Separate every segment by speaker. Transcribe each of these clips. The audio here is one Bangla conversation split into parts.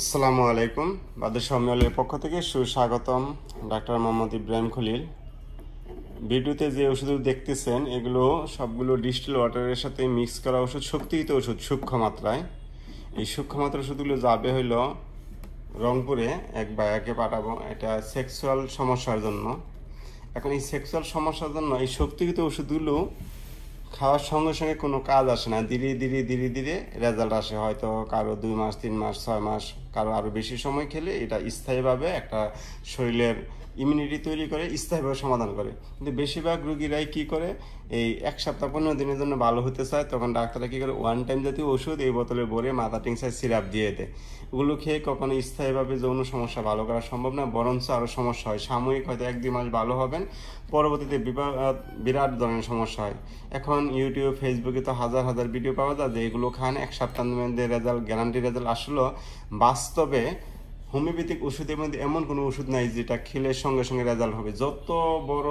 Speaker 1: আসসালামু আলাইকুম বাদের সম্মেলনের পক্ষ থেকে সুস্বাগতম ডাক্তার মোহাম্মদ ইব্রাহিম খলিল ভিডিওতে যে ওষুধ দেখতেছেন এগুলো সবগুলো ডিস্টিল ওয়াটারের সাথে মিক্স করা ওষুধ শক্তিহিত ওষুধ সূক্ষ্ম মাত্রায় এই সূক্ষ্ম মাত্রা ওষুধগুলো যাবে হইল রংপুরে এক বায়াকে পাঠাবো এটা সেক্সুয়াল সমস্যার জন্য এখন এই সেক্সুয়াল সমস্যার জন্য এই শক্তিগত ওষুধগুলো খাওয়ার সঙ্গে সঙ্গে কোনো কাজ আসে না ধীরে ধীরে ধীরে ধীরে রেজাল্ট আসে হয়তো কারো দুই মাস তিন মাস ছয় মাস কারণ আরও বেশি সময় খেলে এটা স্থায়ীভাবে একটা শরীরের ইমিউনিটি তৈরি করে স্থায়ীভাবে সমাধান করে কিন্তু বেশিরভাগ রুগীরাই কী করে এই এক সপ্তাহ পনেরো দিনের জন্য ভালো হতে চায় তখন ডাক্তাররা কী করে ওয়ান টাইম জাতীয় ওষুধ এই বোতলে ভরে মাথা টিংসায় সিরাপ দিয়ে দেয় ওগুলো খেয়ে কখনো স্থায়ীভাবে যৌন সমস্যা ভালো করা সম্ভব না বরঞ্চ আরও সমস্যা হয় সাময়িক হয়তো এক দুই মাস ভালো হবেন পরবর্তীতে বিরাট ধরনের সমস্যা হয় এখন ইউটিউব ফেসবুকে তো হাজার হাজার ভিডিও পাওয়া যায় যে এগুলো খান এক সপ্তাহের রেজাল্ট গ্যারান্টি রেজাল্ট আসলো বাস বাস্তবে হোমিওপ্যাথিক ওষুধের মধ্যে এমন কোনো ওষুধ নাই যেটা খেলে সঙ্গে সঙ্গে রেজাল্ট হবে যত বড়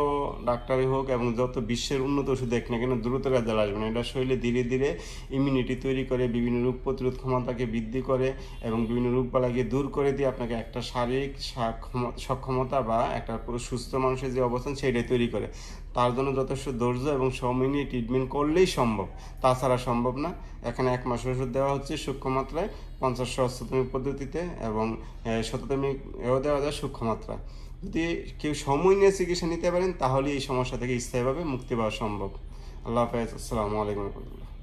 Speaker 1: ডাক্তারই হোক এবং যত বিশ্বের উন্নত ওষুধ দেখ না কেন দ্রুত রেজাল্ট আসবে না এটা শরীরে ধীরে ধীরে ইমিউনিটি তৈরি করে বিভিন্ন রোগ প্রতিরোধ ক্ষমতাকে বৃদ্ধি করে এবং বিভিন্ন রোগবালাকে দূর করে দিয়ে আপনাকে একটা শারীরিক সক্ষমতা বা একটা পুরো সুস্থ মানুষের যে অবস্থান সেটাই তৈরি করে তার জন্য যথেষ্ট ধৈর্য এবং সময় নিয়ে ট্রিটমেন্ট করলেই সম্ভব তাছাড়া সম্ভব না এখানে এক মাস ওষুধ দেওয়া হচ্ছে সূক্ষ্ম মাত্রায় পঞ্চাশ সহস্রতমের পদ্ধতিতে এবং শততমিক দেওয়া যায় সূক্ষ্মমাত্রা যদি কেউ সময় নিয়ে চিকিৎসা নিতে পারেন তাহলে এই সমস্যা থেকে স্থায়ীভাবে মুক্তি পাওয়া সম্ভব আল্লাহ হাফেজ আসসালামু আলাইকুম